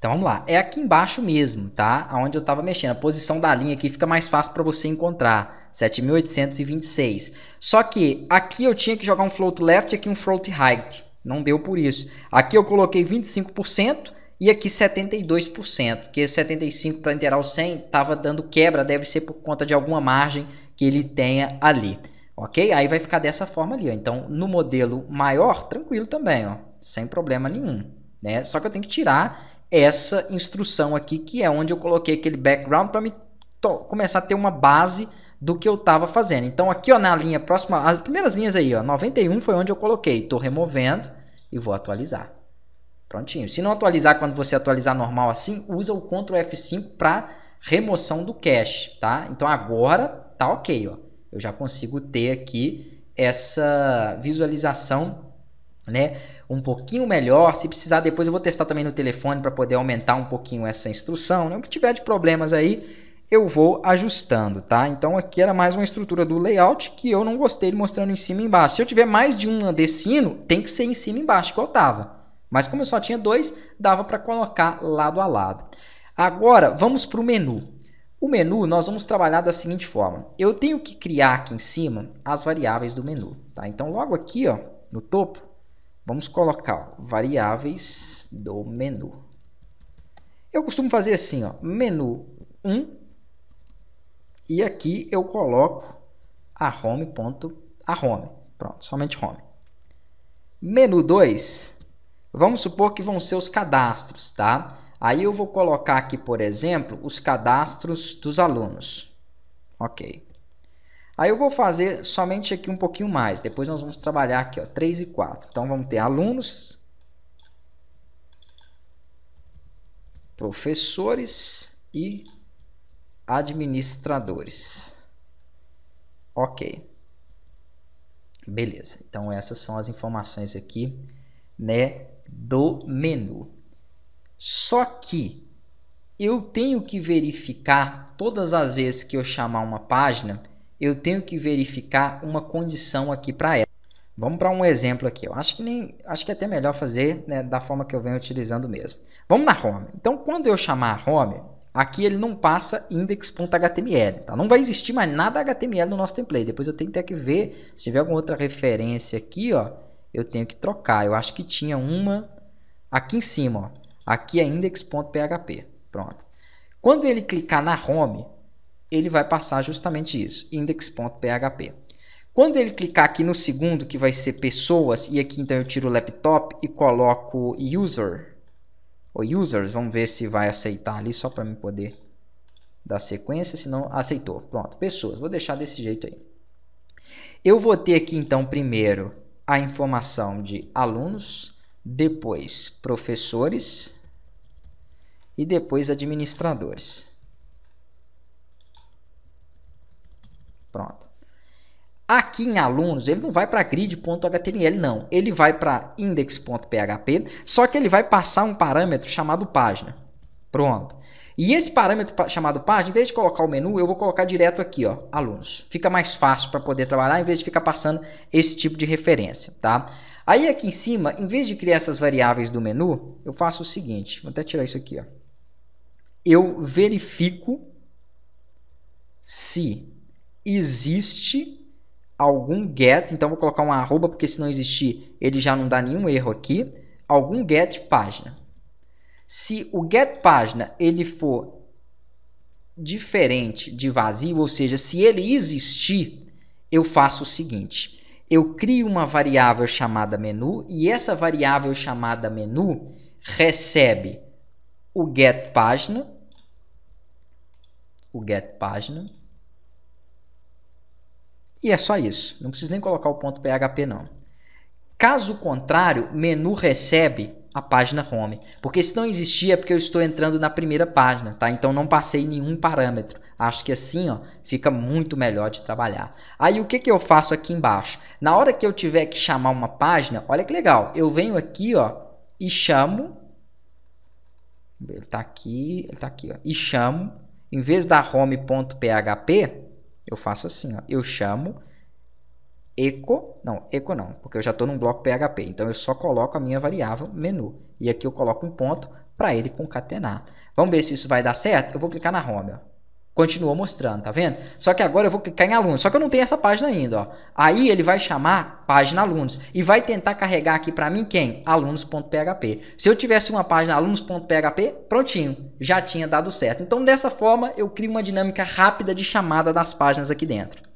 Então vamos lá, é aqui embaixo mesmo, tá? Aonde eu estava mexendo, a posição da linha aqui fica mais fácil para você encontrar, 7.826. Só que aqui eu tinha que jogar um float left e aqui um float right, não deu por isso. Aqui eu coloquei 25% e aqui 72%, porque 75% para inteirar o 100 estava dando quebra, deve ser por conta de alguma margem que ele tenha ali, ok? Aí vai ficar dessa forma ali, ó. então no modelo maior, tranquilo também, ó, sem problema nenhum. Né? Só que eu tenho que tirar essa instrução aqui, que é onde eu coloquei aquele background para começar a ter uma base do que eu estava fazendo. Então aqui ó, na linha próxima, as primeiras linhas aí, ó, 91 foi onde eu coloquei. Estou removendo e vou atualizar. Prontinho. Se não atualizar quando você atualizar normal assim, usa o Ctrl F5 para remoção do cache, tá? Então agora tá ok, ó. Eu já consigo ter aqui essa visualização né, um pouquinho melhor. Se precisar, depois eu vou testar também no telefone para poder aumentar um pouquinho essa instrução. Né? O que tiver de problemas aí, eu vou ajustando, tá? Então aqui era mais uma estrutura do layout que eu não gostei de mostrando em cima e embaixo. Se eu tiver mais de um andecino, tem que ser em cima e embaixo, que eu tava. Mas como eu só tinha dois, dava para colocar lado a lado. Agora, vamos para o menu. O menu nós vamos trabalhar da seguinte forma. Eu tenho que criar aqui em cima as variáveis do menu, tá? Então logo aqui, ó, no topo, Vamos colocar ó, variáveis do menu. Eu costumo fazer assim, ó, menu 1 e aqui eu coloco a home. Ponto, a home. Pronto, somente home. Menu 2, vamos supor que vão ser os cadastros, tá? Aí eu vou colocar aqui, por exemplo, os cadastros dos alunos. Ok. Aí eu vou fazer somente aqui um pouquinho mais. Depois nós vamos trabalhar aqui, ó, 3 e 4. Então vamos ter alunos, professores e administradores. Ok. Beleza. Então essas são as informações aqui, né, do menu. Só que eu tenho que verificar todas as vezes que eu chamar uma página eu tenho que verificar uma condição aqui para ela. Vamos para um exemplo aqui. Eu acho que nem, acho que é até melhor fazer né, da forma que eu venho utilizando mesmo. Vamos na home. Então, quando eu chamar home, aqui ele não passa index.html, tá? Não vai existir mais nada HTML no nosso template. Depois eu tenho até que ver se tiver alguma outra referência aqui, ó, eu tenho que trocar. Eu acho que tinha uma aqui em cima, ó. Aqui é index.php. Pronto. Quando ele clicar na home, ele vai passar justamente isso, index.php. Quando ele clicar aqui no segundo, que vai ser pessoas, e aqui então eu tiro o laptop e coloco user, ou users, vamos ver se vai aceitar ali, só para me poder dar sequência, se não aceitou. Pronto, pessoas, vou deixar desse jeito aí. Eu vou ter aqui então primeiro a informação de alunos, depois professores e depois administradores. Pronto. Aqui em alunos, ele não vai para grid.html, não. Ele vai para index.php, só que ele vai passar um parâmetro chamado página. Pronto. E esse parâmetro chamado página, em vez de colocar o menu, eu vou colocar direto aqui, ó, alunos. Fica mais fácil para poder trabalhar, em vez de ficar passando esse tipo de referência, tá? Aí aqui em cima, em vez de criar essas variáveis do menu, eu faço o seguinte, vou até tirar isso aqui, ó. Eu verifico se existe algum get, então vou colocar uma arroba porque se não existir ele já não dá nenhum erro aqui, algum get página. Se o get página ele for diferente de vazio, ou seja, se ele existir, eu faço o seguinte: eu crio uma variável chamada menu e essa variável chamada menu recebe o get página, o get página e é só isso. Não precisa nem colocar o ponto PHP não. Caso contrário, menu recebe a página home. Porque se não existia, é porque eu estou entrando na primeira página, tá? Então não passei nenhum parâmetro. Acho que assim, ó, fica muito melhor de trabalhar. Aí o que, que eu faço aqui embaixo? Na hora que eu tiver que chamar uma página, olha que legal. Eu venho aqui, ó, e chamo. Ele tá aqui, ele tá aqui, ó. E chamo, em vez da home.php, eu faço assim, ó. eu chamo eco, não, eco não, porque eu já estou num bloco PHP, então eu só coloco a minha variável menu. E aqui eu coloco um ponto para ele concatenar. Vamos ver se isso vai dar certo? Eu vou clicar na home, ó. Continua mostrando, tá vendo? Só que agora eu vou clicar em alunos. Só que eu não tenho essa página ainda, ó. Aí ele vai chamar página alunos e vai tentar carregar aqui para mim quem? alunos.php. Se eu tivesse uma página alunos.php, prontinho, já tinha dado certo. Então dessa forma eu crio uma dinâmica rápida de chamada das páginas aqui dentro.